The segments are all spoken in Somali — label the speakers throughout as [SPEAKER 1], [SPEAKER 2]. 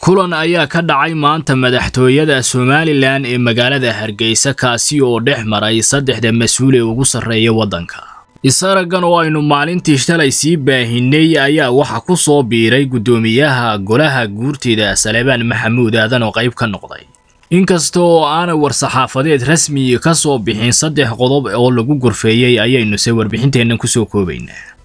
[SPEAKER 1] kulan ayaa ka dhacay maanta madaxtooyada somalilan ee magaalada hargeysa kaasi oo dhex maray saddexda mas-uul ee ugu sarreeya waddanka isaraggan oo aynu maalintii shalay sii baahinay ayaa waxa ku soo biiray guddoomiyaha golaha guurtida salebaan maxamuud aadan oo qayb ka noqday inkasta oo aanay war-saxaafadeed rasmi ka soo bixin saddex qodob oo lagu gorfeeyey ayaynu se warbixinteennan kusoo koobaynaa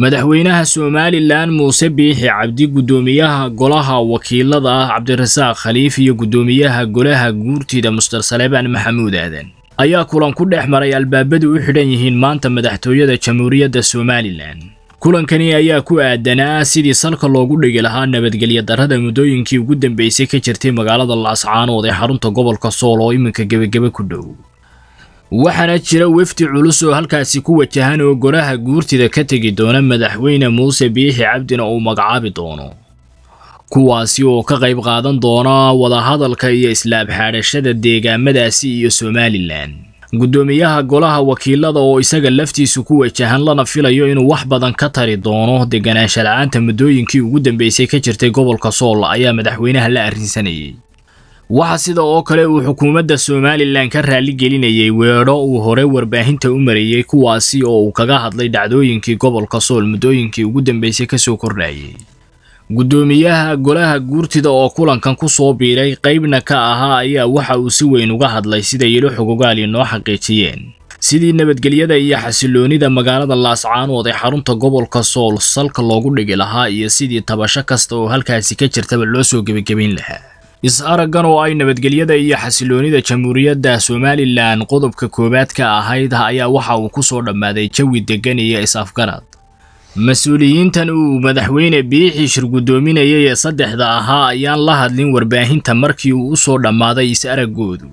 [SPEAKER 1] madaxweynaha somalilan muuse biixi cabdi guddoomiyaha golaha wakiilada ah cabdirasaaq khaliif iyo guddoomiyaha golaha guurtida mustar saleebaan maxamuud aadan ayaa kulan ku dhex maray albaabadu u xidhan yihiin maanta madaxtooyada jamhuuriyadda somalilan kulankani ayaa ku aadanaa sidii salka loogu dhigi lahaa nabadgelya darada muddooyinkii ugu dambeysay ka jirtay magaalada laascaanood ee xarunta gobolka sool oo iminka gebagebe ku dhow waxaana jira wefdi culus oo halkaasi ku wajahan oo goraha guurtida ka tegi doona madaxweyne muuse biixi cabdina uu magacaabi doono kuwaasi oo ka qayb qaadan doona wadahadalka iyo islaabxaadhashada deegaamadaasi iyo somalilan guddoomiyaha golaha wakiilada oo isaga laftiisu ku wajahan lana filayo inuu wax badan ka tari doono deganaansha la-aanta muddooyinkii ugu dambeysay ka jirtay gobolka sool ayaa madaxweynaha la arrinsanayey waxaa sida oo kale uu xukuumadda somalilan ka raali gelinayay weedho uu hore warbaahinta u marayey kuwaasi oo uu kaga hadlay dhacdooyinkii gobolka sool muddooyinkii ugu dambeysay kasoo kordhayay guddoomiyaha golaha guurtida oo kulankan ku soo biiray qaybna ka ahaa ayaa waxa uu si weyn uga hadlay sida yidho xogogaali noo xaqiijiyeen sidii nabadgelyada iyo xasiloonida magaalada laascaanood ee xarunta gobolka sool salka loogu dhigi lahaa iyo sidii tabasho kasta oo halkaasi ka jirtaba loo soo gebagabayn lahaa is-araggan oo ay nabadgelyada iyo xasiloonida jamhuuriyadda somalilan qodobka koowaad ka ahayd ayaa waxa uu ku soo dhammaaday jawi deggan iyo is-afgarad mas-uuliyiintan uu madaxweyne biixi shir guddoominayay ee saddexda ahaa ayaan la hadlin warbaahinta markii uu u soo dhammaaday is-araggoodu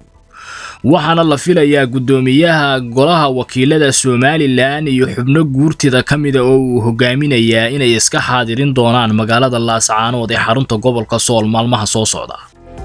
[SPEAKER 1] waxaana la filayaa guddoomiyaha golaha wakiilada somalilan iyo xubno guurtida ka mida oo uu hogaaminayaa inay iska xaadirin doonaan magaalada laascaanood ee xarunta gobolka sool
[SPEAKER 2] maalmaha soo socda